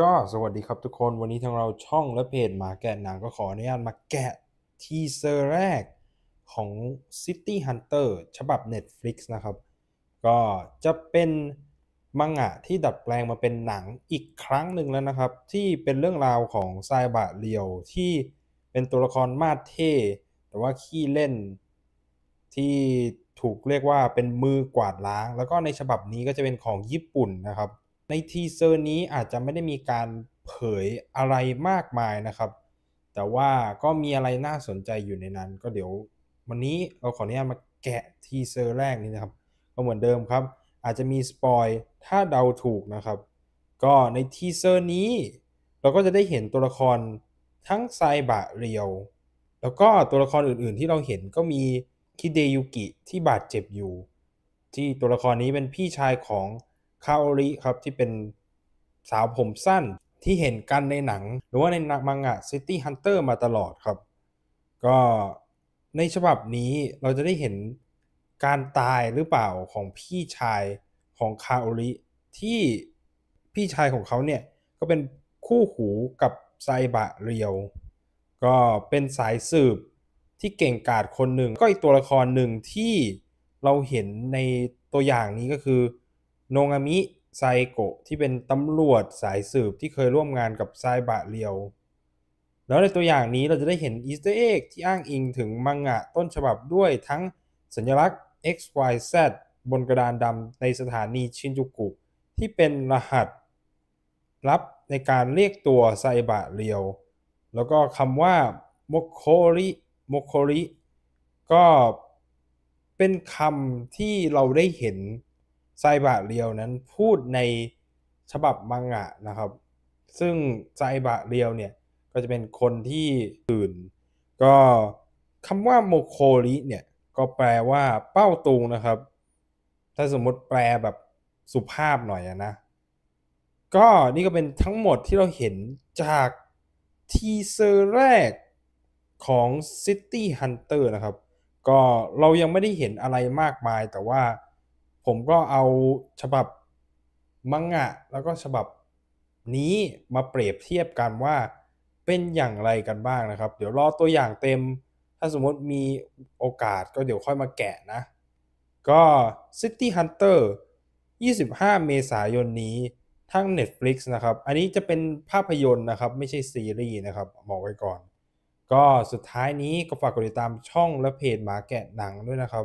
ก็สวัสดีครับทุกคนวันนี้ทางเราช่องและเพจหมาแกะหนังก็ขออนุญาตมาแกะทีเซอร์แรกของ City Hunter ฉบับ Netflix นะครับ ก็จะเป็นมังงะที่ดัดแปลงมาเป็นหนังอีกครั้งหนึ่งแล้วนะครับ ที่เป็นเรื่องราวของไซบะเรียวที่เป็นตัวละครมาเท่แต่ว่าขี้เล่นที่ถูกเรียกว่าเป็นมือกวาดล้าง แล้วก็ในฉบับนี้ก็จะเป็นของญี่ปุ่นนะครับในทีเซอร์นี้อาจจะไม่ได้มีการเผยอะไรมากมายนะครับ แต่ว่าก็มีอะไรน่าสนใจอยู่ในนั้น ก็เดี๋ยววันนี้เราขออนุญาตมาแกะทีเซอร์แรกนี้นะครับ ก็เหมือนเดิมครับ อาจจะมีสปอยถ้าเดาถูกนะครับก็ในทีเซอร์นี้เราก็จะได้เห็นตัวละครทั้งไซบะเรียว แล้วก็ตัวละครอื่นๆ ที่เราเห็นก็มีคิเดยุกิที่บาดเจ็บอยู่ ที่ตัวละครนี้เป็นพี่ชายของคาโอริครับ ที่เป็นสาวผมสั้นที่เห็นกันในหนังหรือว่าในมังงะซิตี้ฮันเตอร์มาตลอดครับ ก็ในฉบับนี้เราจะได้เห็นการตายหรือเปล่าของพี่ชายของคาโอริที่พี่ชายของเขาเนี่ย ก็เป็นคู่หูกับไซบะเรียว ก็เป็นสายสืบที่เก่งกาจคนหนึ่ง ก็อีกตัวละครหนึ่งที่เราเห็นในตัวอย่างนี้ก็คือโนงามิไซโกะที่เป็นตำรวจสายสืบที่เคยร่วมงานกับไซบะเรียว แล้วในตัวอย่างนี้เราจะได้เห็นอีสเตอร์เอ็กที่อ้างอิงถึงมังงะต้นฉบับด้วยทั้งสัญลักษณ์ x y z บนกระดานดำในสถานีชินจูกุ ที่เป็นรหัสลับในการเรียกตัวไซบะเรียว แล้วก็คำว่าโมโคริโมโคริก็เป็นคำที่เราได้เห็นไซบะเรียวนั้นพูดในฉบับมังงะนะครับ ซึ่งไซบะเรียวเนี่ย ก็จะเป็นคนที่อื่น ก็คำว่า โมโคริเนี่ย ก็แปลว่าเป้าตุงนะครับ ถ้าสมมติแปลแบบสุภาพหน่อยนะ ก็นี่ก็เป็นทั้งหมดที่เราเห็นจาก ทีเซอร์แรกของ City Hunter นะครับ ก็เรายังไม่ได้เห็นอะไรมากมายแต่ว่าผมก็เอาฉบับมังงะแล้วก็ฉบับนี้มาเปรียบเทียบกันว่าเป็นอย่างไรกันบ้างนะครับ เดี๋ยวรอตัวอย่างเต็ม ถ้าสมมติมีโอกาสก็เดี๋ยวค่อยมาแกะนะ ก็ City Hunter 25 เมษายนนี้ทั้ง Netflix นะครับ อันนี้จะเป็นภาพยนตร์นะครับ ไม่ใช่ซีรีส์นะครับบอกไว้ก่อน ก็สุดท้ายนี้ก็ฝากกดติดตามช่องและเพจหมาแกะหนังด้วยนะครับ